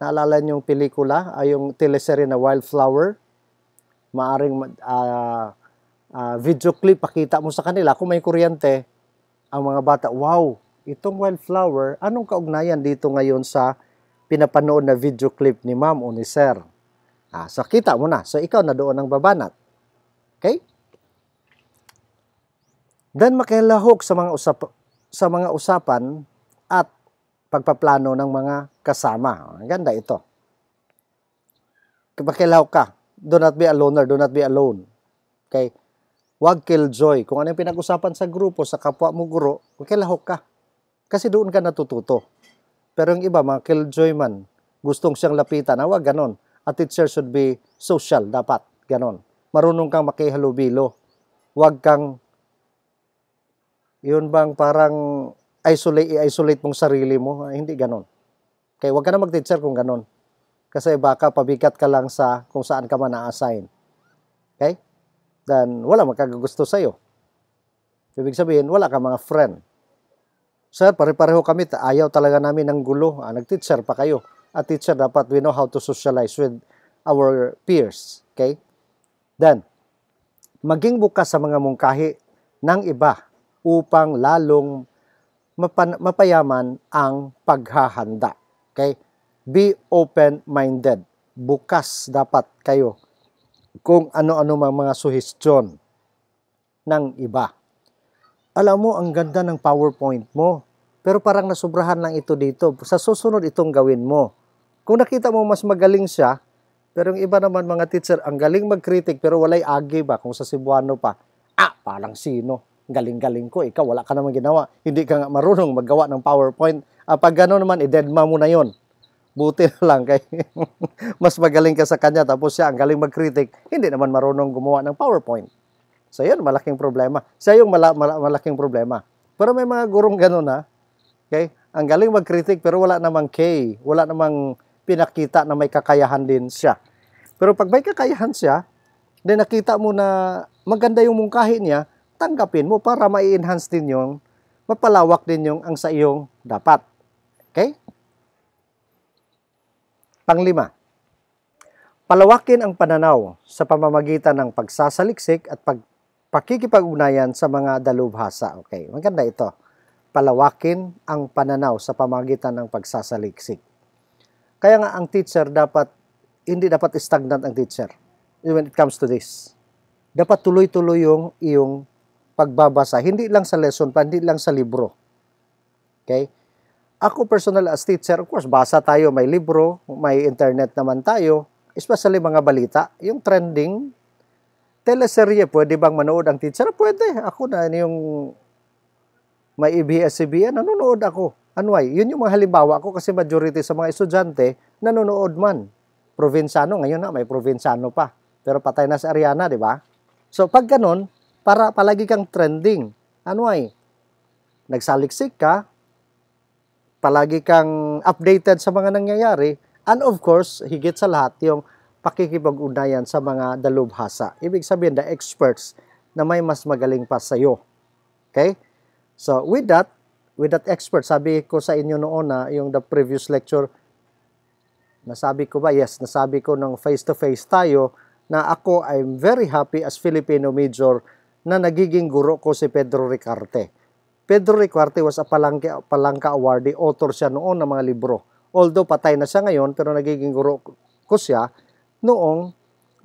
naalala niyo yung pelikula, ay ah, yung teleserye na wildflower maaring uh, uh, video clip pakita mo sa kanila kung may kuryente ang mga bata wow itong wildflower anong kaugnayan dito ngayon sa pinapanood na video clip ni ma'am o ni sir ah, so kita mo na so ikaw na doon ang babanat okay then makilahok sa mga usap sa mga usapan at pagpaplano ng mga kasama. Ang ganda ito. Makilahok ka do not be a loner, do not be alone. Okay? Huwag killjoy. Kung ano yung pinag-usapan sa grupo, sa kapwa mo guro, kilahok ka. Kasi doon ka natututo. Pero yung iba, mga killjoy man, gustong siyang lapitan, ah, wag ganon. A teacher should be social, dapat, ganon. Marunong kang makihalubilo. Huwag kang, yun bang parang isolate, i-isolate mong sarili mo, ah, hindi ganon. Okay, huwag ka na mag-teacher kung ganon. Kasi baka pabigat ka lang sa kung saan ka man na-assign. Okay? Then, wala magkagagusto sa'yo. Ibig sabihin, wala ka mga friend. Sir, pare-pareho kami. Ayaw talaga namin ng gulo. Ah, nag-teacher pa kayo. At teacher, dapat we know how to socialize with our peers. Okay? Then, maging bukas sa mga mungkahi ng iba upang lalong mapayaman ang paghahanda. Okay? Be open-minded. Bukas dapat kayo kung ano-ano mang mga suhestyon ng iba. Alam mo, ang ganda ng PowerPoint mo. Pero parang nasubrahan lang ito dito. Sa susunod itong gawin mo. Kung nakita mo mas magaling siya, pero yung iba naman mga teacher, ang galing mag pero walay agi ba kung sa Cebuano pa. Ah, parang sino? Galing-galing ko, ikaw wala ka naman ginawa. Hindi ka nga marunong maggawa ng PowerPoint. Ah, pag gano'n naman, idedma mo na yon Buti na lang kay mas magaling ka sa kanya tapos siya ang galing mag hindi naman marunong gumawa ng PowerPoint. So yun, malaking problema. Siya yung mala, mala, malaking problema. Pero may mga gurong ganun ha. Okay? Ang galing mag pero wala namang K, wala namang pinakita na may kakayahan din siya. Pero pag may kakayahan siya, then nakita mo na maganda yung mungkahi niya, tanggapin mo para ma-enhance din yung, mapalawak din yung ang sa iyong dapat. Okay? Panglima, palawakin ang pananaw sa pamamagitan ng pagsasaliksik at pag pakikipag-ugnayan sa mga dalubhasa. Okay, maganda ito. Palawakin ang pananaw sa pamamagitan ng pagsasaliksik. Kaya nga ang teacher dapat, hindi dapat stagnant ang teacher when it comes to this. Dapat tuloy-tuloy yung iyong pagbabasa. Hindi lang sa lesson pa, hindi lang sa libro. Okay? Ako personal as teacher, of course, basa tayo, may libro, may internet naman tayo, especially mga balita, yung trending, teleserye, pwede bang manood ang teacher? Pwede. Ako na ano yung may EBS-CBN, nanonood ako. Ano yun yung mga halimbawa ko kasi majority sa mga estudyante nanonood man. Provinciano, ngayon na may provinciano pa. Pero patay na sa Ariana, di ba? So pag ganun, para palagi kang trending. Ano nagsaliksik ka, palagi kang updated sa mga nangyayari, and of course, higit sa lahat, yung pakikipag-unayan sa mga dalubhasa. Ibig sabihin, the experts na may mas magaling pa sa iyo. Okay? So, with that, with that expert, sabi ko sa inyo noon na yung the previous lecture, nasabi ko ba? Yes, nasabi ko ng face-to-face -face tayo na ako, I'm very happy as Filipino major na nagiging guro ko si Pedro Ricarte. Pedro Ricuarte was a Palangka, Palangka awardee, author siya noon ng mga libro. Although patay na siya ngayon, pero nagiging guro ko siya noong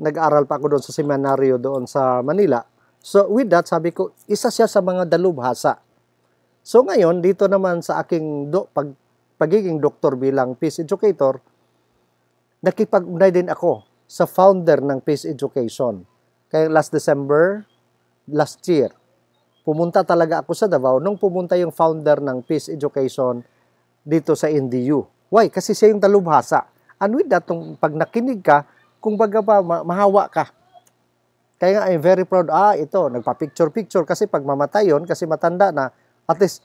nag-aral pa ako doon sa seminaryo doon sa Manila. So with that, sabi ko, isa siya sa mga dalubhasa. So ngayon, dito naman sa aking do, pag, pagiging doktor bilang peace educator, nakipag-unay din ako sa founder ng Peace Education. Kaya last December, last year, pumunta talaga ako sa Davao nung pumunta yung founder ng Peace Education dito sa NDU. Why? Kasi siya yung talubhasa. And with that, tong, pag nakinig ka, kung baga ba, ma- mahawa ka. Kaya nga, I'm very proud, ah, ito, nagpa-picture-picture kasi pag mamatay yun, kasi matanda na, at least,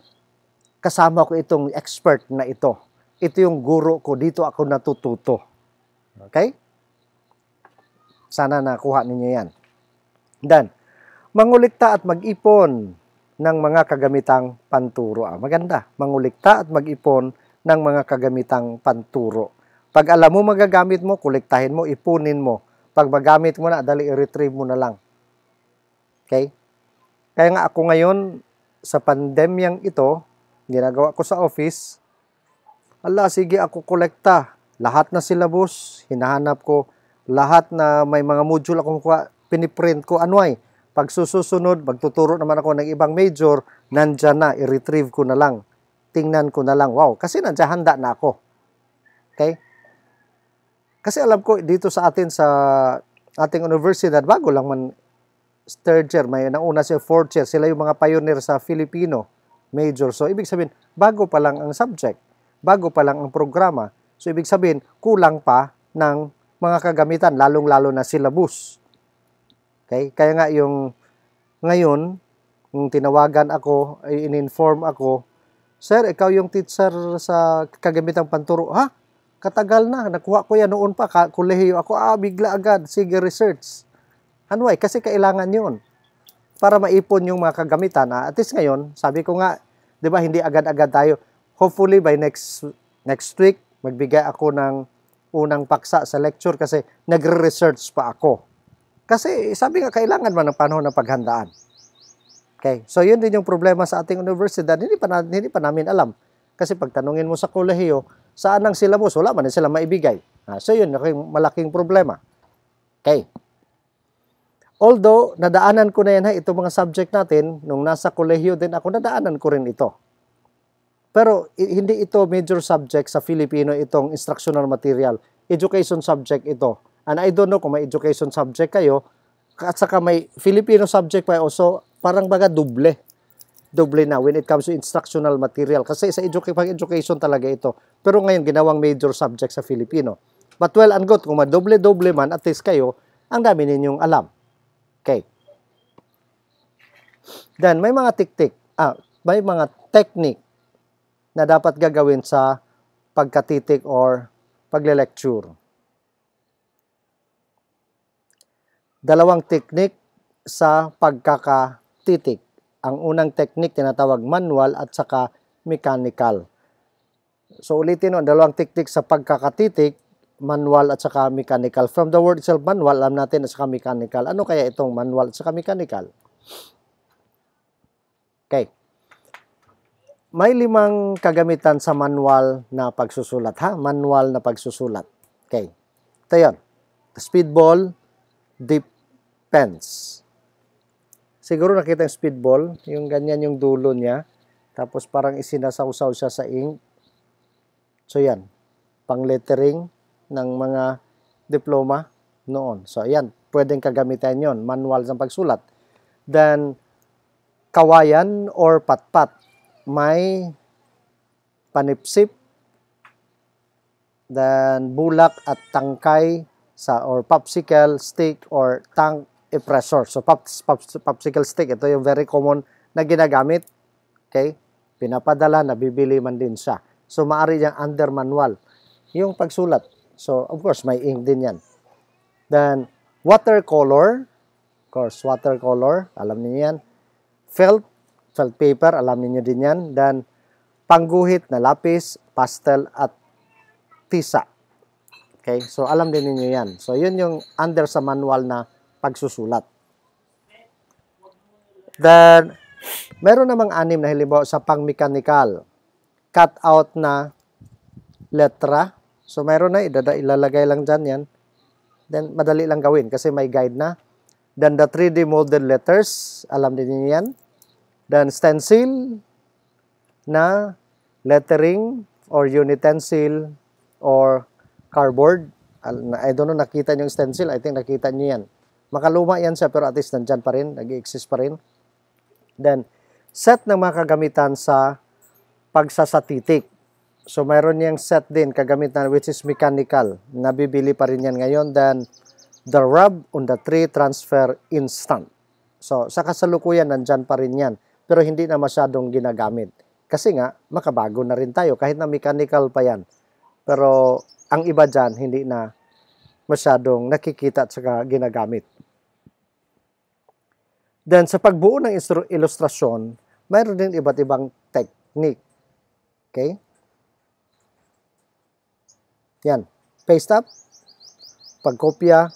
kasama ko itong expert na ito. Ito yung guro ko, dito ako natututo. Okay? Sana nakuha ninyo yan. Done mangulikta at mag-ipon ng mga kagamitang panturo. Ah, maganda, mangulikta at mag-ipon ng mga kagamitang panturo. Pag alam mo magagamit mo, kolektahin mo, ipunin mo. Pag magamit mo na, dali i-retrieve mo na lang. Okay? Kaya nga ako ngayon, sa pandemyang ito, ginagawa ko sa office, ala, sige ako kolekta. Lahat na syllabus, hinahanap ko. Lahat na may mga module akong kuha, piniprint ko. Ano ay? Pagsusunod, magtuturo naman ako ng ibang major, nandyan na, i-retrieve ko na lang. Tingnan ko na lang, wow, kasi nandyan handa na ako. Okay? Kasi alam ko, dito sa atin sa ating universidad, bago lang man third year, may nauna siya fourth year, sila yung mga pioneer sa Filipino major. So, ibig sabihin, bago pa lang ang subject, bago pa lang ang programa. So, ibig sabihin, kulang pa ng mga kagamitan, lalong-lalo na syllabus. Okay? Kaya nga yung ngayon, yung tinawagan ako, in-inform ako, Sir, ikaw yung teacher sa kagamitang panturo. Ha? Katagal na. Nakuha ko yan noon pa. Kulehiyo ako. Ah, bigla agad. Sige, research. Ano ay? kasi kailangan yun. para maipon yung mga kagamitan. Ah, at least ngayon, sabi ko nga, di ba, hindi agad-agad tayo. Hopefully, by next next week, magbigay ako ng unang paksa sa lecture kasi nagre-research pa ako. Kasi sabi nga, kailangan man ng panahon ng paghandaan. Okay, so yun din yung problema sa ating universidad, hindi pa, na, hindi pa namin alam. Kasi pagtanungin mo sa kolehiyo, saan ang syllabus? Wala man sila maibigay. Ah, so yun, malaking problema. Okay. Although, nadaanan ko na yan ha, itong mga subject natin, nung nasa kolehiyo din ako, nadaanan ko rin ito. Pero hindi ito major subject sa Filipino, itong instructional material. Education subject ito And I don't know kung may education subject kayo, at saka may Filipino subject pa so parang baga duble. Duble na when it comes to instructional material. Kasi sa education, pag-education talaga ito. Pero ngayon, ginawang major subject sa Filipino. But well and good, kung madoble-doble man, at least kayo, ang dami ninyong alam. Okay. Then, may mga tiktik, ah, may mga technique na dapat gagawin sa pagkatitik or paglelecture. dalawang teknik sa pagkakatitik. Ang unang teknik tinatawag manual at saka mechanical. So ulitin ang dalawang teknik sa pagkakatitik, manual at saka mechanical. From the word itself, manual, alam natin at saka mechanical. Ano kaya itong manual at saka mechanical? Okay. May limang kagamitan sa manual na pagsusulat, ha? Manual na pagsusulat. Okay. Ito yun. Speedball, depends. Siguro nakita yung speedball, yung ganyan yung dulo niya. Tapos parang isinasawsaw siya sa ink. So yan, pang lettering ng mga diploma noon. So yan, pwedeng kagamitan yon manual ng pagsulat. Then, kawayan or patpat. May panipsip, then bulak at tangkay sa or popsicle stick or tank Epressor. So, pops, pops, popsicle stick, ito yung very common na ginagamit. Okay? Pinapadala, nabibili man din siya. So, maari yung under manual. Yung pagsulat. So, of course, may ink din yan. Then, watercolor. Of course, watercolor. Alam niyo yan. Felt. Felt paper. Alam niyo din yan. Then, pangguhit na lapis, pastel, at tisa. Okay? So, alam din niyo yan. So, yun yung under sa manual na pagsusulat. Then, meron namang anim na halimbawa sa pang-mechanical. Cut out na letra. So, meron na, idada, ilalagay lang dyan yan. Then, madali lang gawin kasi may guide na. Then, the 3D molded letters. Alam din niyo yan. Then, stencil na lettering or utensil or cardboard. I don't know, nakita niyo yung stencil. I think nakita niyo yan. Makaluma yan siya, pero at least nandyan pa rin. Nag-exist pa rin. Then, set ng mga kagamitan sa pagsasatitik. So, mayroon niyang set din, kagamitan, which is mechanical. Nabibili pa rin yan ngayon. Then, the rub on the tree transfer instant. So, sa kasalukuyan, nandyan pa rin yan. Pero hindi na masyadong ginagamit. Kasi nga, makabago na rin tayo kahit na mechanical pa yan. Pero ang iba dyan hindi na masyadong nakikita at saka ginagamit. Then, sa pagbuo ng ilustrasyon, mayroon din iba't ibang technique. Okay? Yan. Paste up, pagkopya,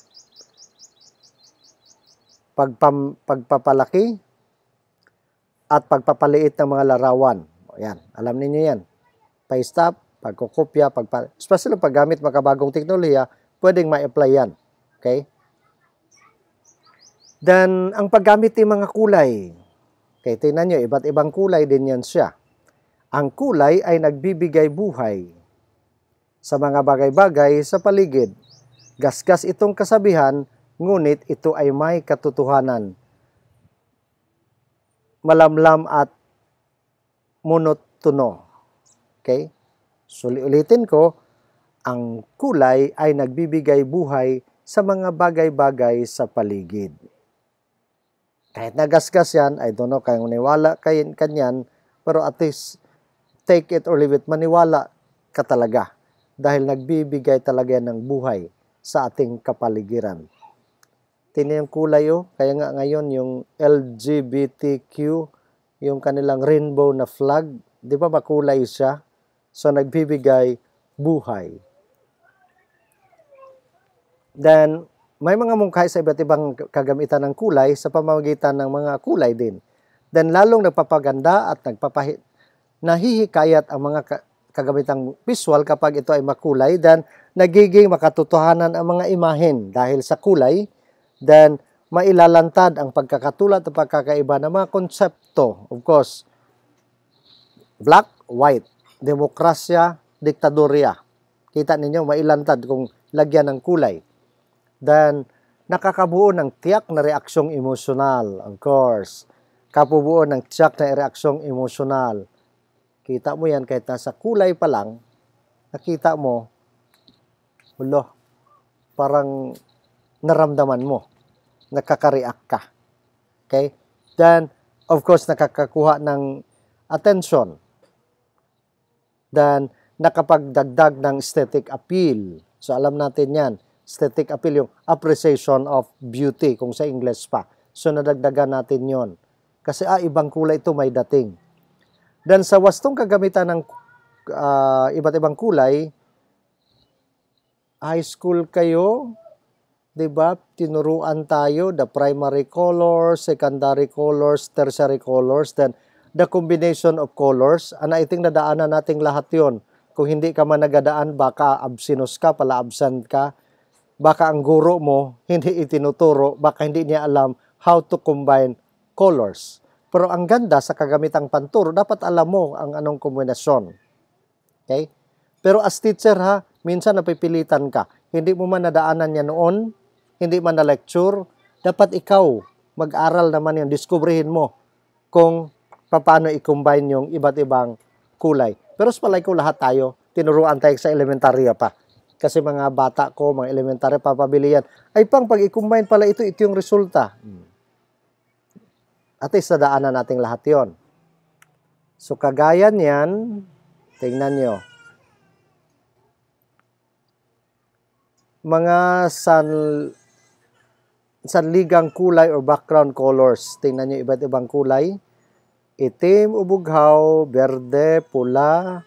pagpam, pagpapalaki, at pagpapaliit ng mga larawan. Yan. Alam niyo yan. Paste up, pagkukopya, pagpa... Especially paggamit ng makabagong teknolohiya, pwedeng ma-apply yan. Okay? Then, ang paggamit ng mga kulay. Okay, tingnan nyo, iba't ibang kulay din yan siya. Ang kulay ay nagbibigay buhay sa mga bagay-bagay sa paligid. Gasgas itong kasabihan, ngunit ito ay may katotohanan. Malamlam at monotono. Okay? Suliulitin ko, ang kulay ay nagbibigay buhay sa mga bagay-bagay sa paligid. Kahit nagasgas yan, I don't know, kayong niwala kayin kanyan, pero at least take it or leave it, maniwala ka talaga. Dahil nagbibigay talaga ng buhay sa ating kapaligiran. Tingnan yung kulay oh. Kaya nga ngayon yung LGBTQ, yung kanilang rainbow na flag, di ba makulay siya? sa nagbibigay buhay. Then, may mga mungkahi sa iba't ibang kagamitan ng kulay sa pamamagitan ng mga kulay din. Then, lalong nagpapaganda at nagpapahit, nahihikayat ang mga kagamitang visual kapag ito ay makulay. Then, nagiging makatotohanan ang mga imahen dahil sa kulay. Then, mailalantad ang pagkakatulad at pagkakaiba ng mga konsepto. Of course, black, white demokrasya, diktadorya. Kita ninyo, mailantad kung lagyan ng kulay. Then, nakakabuo ng tiyak na reaksyong emosyonal, of course. Kapubuo ng tiyak na reaksyong emosyonal. Kita mo yan kahit nasa kulay pa lang, nakita mo, ulo, parang naramdaman mo, nakaka ka. Okay? Then, of course, nakakakuha ng attention than nakapagdagdag ng aesthetic appeal. So alam natin yan, aesthetic appeal, yung appreciation of beauty, kung sa English pa. So nadagdagan natin yon Kasi ah, ibang kulay ito may dating. Dan sa wastong kagamitan ng uh, iba't ibang kulay, high school kayo, 'di ba? Tinuruan tayo the primary colors, secondary colors, tertiary colors, then the combination of colors. And I think nadaanan nating lahat yon. Kung hindi ka man nagadaan, baka absinos ka, pala absent ka. Baka ang guro mo, hindi itinuturo, baka hindi niya alam how to combine colors. Pero ang ganda sa kagamitang panturo, dapat alam mo ang anong kombinasyon. Okay? Pero as teacher ha, minsan napipilitan ka. Hindi mo man nadaanan yan noon, hindi man na lecture, dapat ikaw mag-aral naman yung diskubrihin mo kung paano i-combine yung iba't ibang kulay. Pero sa palay ko lahat tayo, tinuruan tayo sa elementarya pa. Kasi mga bata ko, mga elementarya, papabili yan. Ay pang, pag i-combine pala ito, ito yung resulta. At least nadaanan natin lahat yon. So kagaya niyan, tingnan nyo. Mga san, sanligang kulay or background colors. Tingnan nyo iba't ibang kulay itim ubughaw, berde, pula,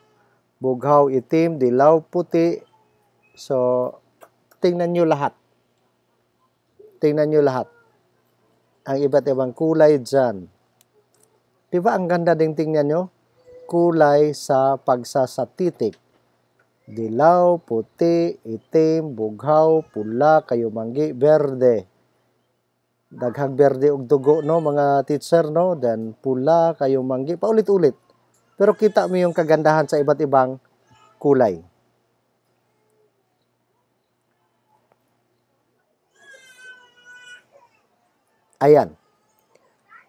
bughaw itim, dilaw puti. So, tingnan nyo lahat. Tingnan nyo lahat. Ang iba't ibang kulay dyan. Di ang ganda ding tingnan nyo? Kulay sa pagsasatitik. Dilaw, puti, itim, bughaw, pula, kayumanggi, berde daghang berde og dugo no mga teacher no then pula kayo manggi paulit-ulit pero kita mo yung kagandahan sa iba't ibang kulay Ayan.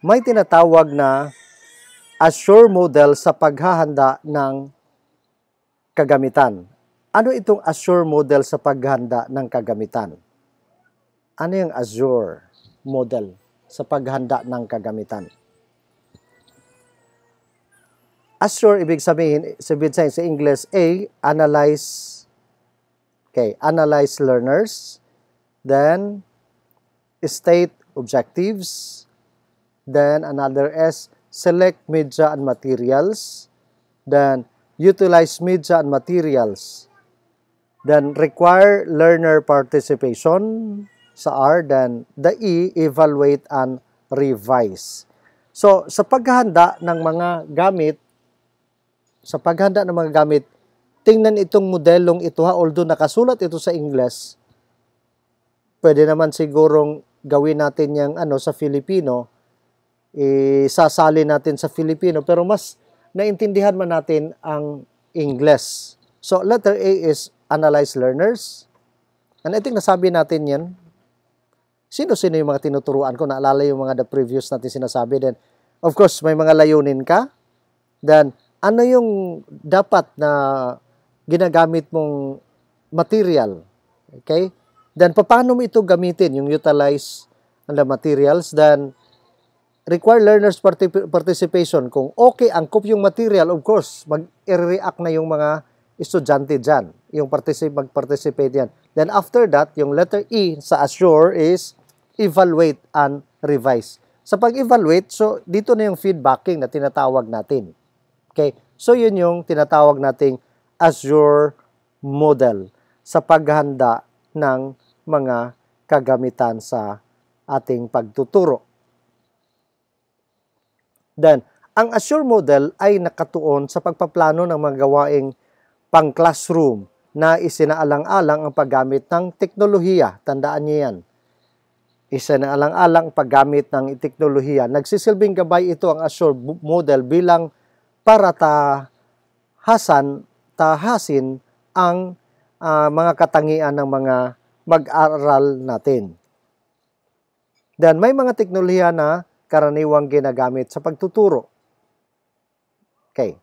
May tinatawag na assure model sa paghahanda ng kagamitan. Ano itong assure model sa paghahanda ng kagamitan? Ano yung assure? model sa paghanda ng kagamitan. Assure, ibig sabihin, sabihin sa English, A, analyze, okay, analyze learners, then state objectives, then another S, select media and materials, then utilize media and materials, then require learner participation, sa R, the E, evaluate and revise. So, sa paghahanda ng mga gamit, sa paghahanda ng mga gamit, tingnan itong modelong ito ha, although nakasulat ito sa Ingles, pwede naman sigurong gawin natin yung ano, sa Filipino, isasali e, natin sa Filipino, pero mas naintindihan man natin ang Ingles. So, letter A is analyze learners. And I think nasabi natin yan sino-sino yung mga tinuturuan ko, naalala yung mga the previous natin sinasabi. Then, of course, may mga layunin ka. Then, ano yung dapat na ginagamit mong material? Okay? Then, paano mo ito gamitin, yung utilize ng materials? Then, require learners participation. Kung okay, angkop yung material, of course, mag-react na yung mga estudyante dyan. Yung particip mag-participate yan. Then after that, yung letter E sa assure is evaluate and revise. Sa pag-evaluate, so dito na yung feedbacking na tinatawag natin. Okay? So yun yung tinatawag nating Azure model sa paghanda ng mga kagamitan sa ating pagtuturo. Then, ang Azure model ay nakatuon sa pagpaplano ng mga gawaing pang-classroom na isinaalang-alang ang paggamit ng teknolohiya. Tandaan niyo yan. Isa na alang-alang paggamit ng teknolohiya. Nagsisilbing gabay ito ang Azure model bilang para tahasan, tahasin ang uh, mga katangian ng mga mag-aral natin. Dan may mga teknolohiya na karaniwang ginagamit sa pagtuturo. Okay.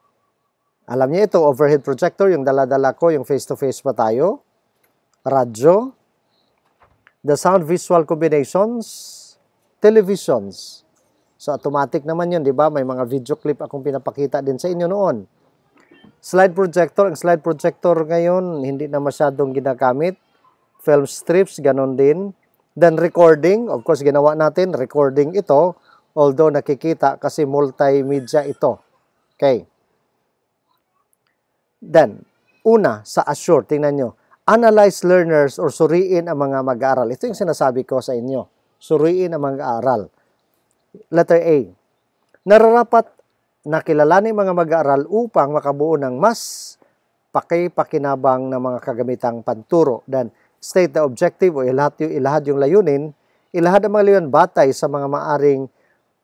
Alam niyo ito, overhead projector, yung dala-dala ko, yung face-to-face -face pa tayo, radyo, the sound visual combinations, televisions. So automatic naman yun, di ba? May mga video clip akong pinapakita din sa inyo noon. Slide projector, ang slide projector ngayon hindi na masyadong ginagamit. Film strips, ganon din. Then recording, of course ginawa natin, recording ito. Although nakikita kasi multimedia ito. Okay. Then, una sa Azure, tingnan niyo analyze learners or suriin ang mga mag-aaral. Ito yung sinasabi ko sa inyo. Suriin ang mga mag-aaral. Letter A. Nararapat na kilalanin mga mag-aaral upang makabuo ng mas pakipakinabang na mga kagamitang panturo. Then, state the objective o ilahad yung, ilahad yung layunin. Ilahad ang mga layunin batay sa mga maaring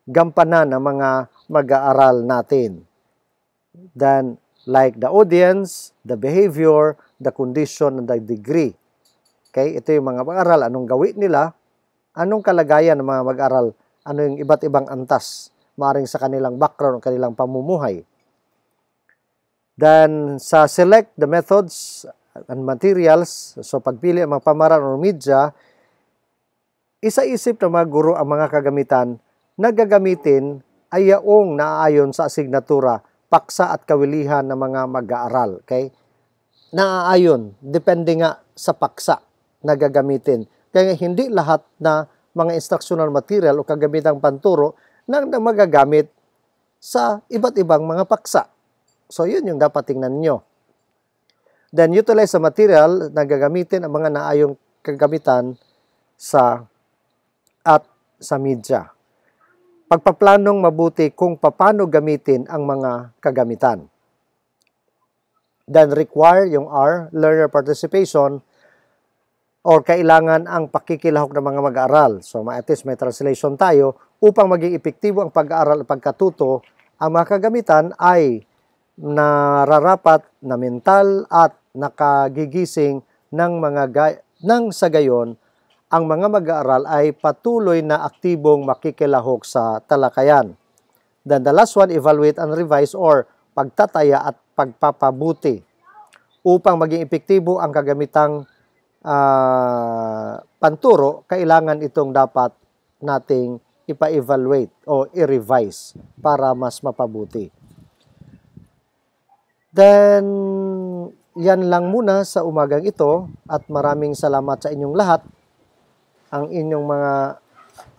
gampanan ng mga mag-aaral natin. Then, like the audience, the behavior, the condition and the degree. Okay, ito yung mga mag-aral, anong gawin nila, anong kalagayan ng mga mag-aral, ano yung iba't ibang antas, maaring sa kanilang background o kanilang pamumuhay. Then, sa select the methods and materials, so pagpili ang mga pamaran o media, isa-isip ng mga guro ang mga kagamitan na gagamitin ay yaong naaayon sa asignatura, paksa at kawilihan ng mga mag-aaral. Okay? naaayon depende nga sa paksa na gagamitin. Kaya hindi lahat na mga instructional material o kagamitang panturo na magagamit sa iba't ibang mga paksa. So, yun yung dapat tingnan nyo. Then, utilize sa material na gagamitin ang mga naayong kagamitan sa at sa media. Pagpaplanong mabuti kung paano gamitin ang mga kagamitan than require yung R, learner participation, or kailangan ang pakikilahok ng mga mag-aaral. So at least may translation tayo upang maging epektibo ang pag-aaral at pagkatuto, ang mga kagamitan ay nararapat na mental at nakagigising ng mga ng sa gayon ang mga mag-aaral ay patuloy na aktibong makikilahok sa talakayan. Then the last one, evaluate and revise or pagtataya at pagpapabuti upang maging epektibo ang kagamitang uh, panturo, kailangan itong dapat nating ipa-evaluate o i-revise para mas mapabuti. Then, yan lang muna sa umagang ito at maraming salamat sa inyong lahat. Ang inyong mga,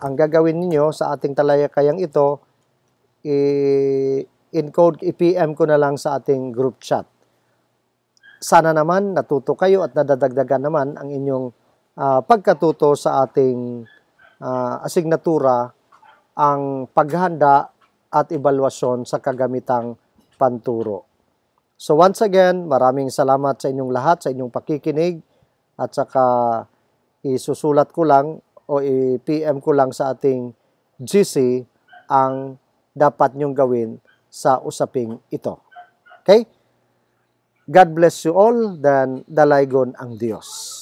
ang gagawin ninyo sa ating talayakayang ito, i- eh, encode, i-PM ko na lang sa ating group chat. Sana naman natuto kayo at nadadagdagan naman ang inyong uh, pagkatuto sa ating uh, asignatura ang paghanda at ebalwasyon sa kagamitang panturo. So once again, maraming salamat sa inyong lahat, sa inyong pakikinig, at saka isusulat ko lang o i-PM ko lang sa ating GC ang dapat nyong gawin sa usaping ito. Okay? God bless you all, then dalaygon ang Diyos.